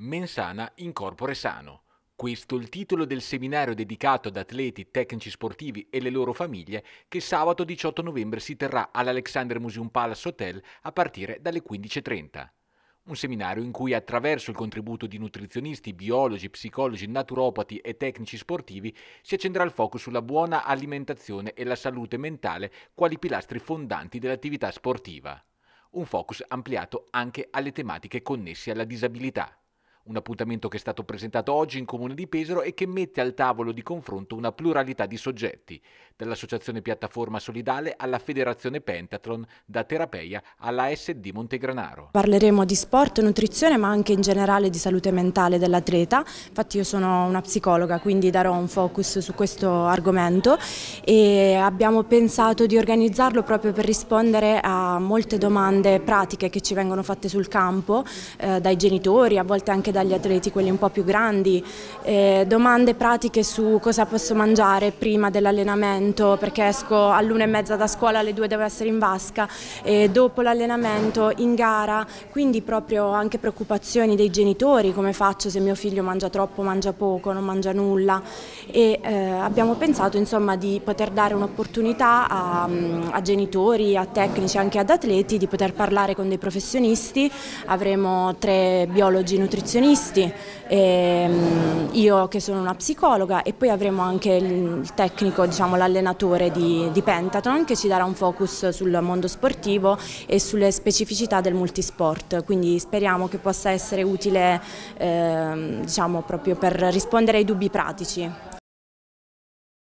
Mensana in corpore sano. Questo è il titolo del seminario dedicato ad atleti, tecnici sportivi e le loro famiglie che sabato 18 novembre si terrà all'Alexander Museum Palace Hotel a partire dalle 15.30. Un seminario in cui attraverso il contributo di nutrizionisti, biologi, psicologi, naturopati e tecnici sportivi si accenderà il focus sulla buona alimentazione e la salute mentale quali pilastri fondanti dell'attività sportiva. Un focus ampliato anche alle tematiche connesse alla disabilità un appuntamento che è stato presentato oggi in Comune di Pesaro e che mette al tavolo di confronto una pluralità di soggetti, dall'Associazione Piattaforma Solidale alla Federazione Pentathlon, da Terapeia alla SD Montegranaro. Parleremo di sport, nutrizione ma anche in generale di salute mentale dell'atleta, infatti io sono una psicologa quindi darò un focus su questo argomento e abbiamo pensato di organizzarlo proprio per rispondere a molte domande pratiche che ci vengono fatte sul campo eh, dai genitori, a volte anche dagli atleti, quelli un po' più grandi, eh, domande pratiche su cosa posso mangiare prima dell'allenamento perché esco all'una e mezza da scuola, alle due devo essere in vasca, e dopo l'allenamento, in gara, quindi proprio anche preoccupazioni dei genitori, come faccio se mio figlio mangia troppo, mangia poco, non mangia nulla e eh, abbiamo pensato insomma di poter dare un'opportunità a, mm, a genitori, a tecnici, anche a ad atleti di poter parlare con dei professionisti, avremo tre biologi nutrizionisti, ehm, io che sono una psicologa e poi avremo anche il tecnico, diciamo, l'allenatore di, di Pentaton che ci darà un focus sul mondo sportivo e sulle specificità del multisport, quindi speriamo che possa essere utile eh, diciamo, proprio per rispondere ai dubbi pratici.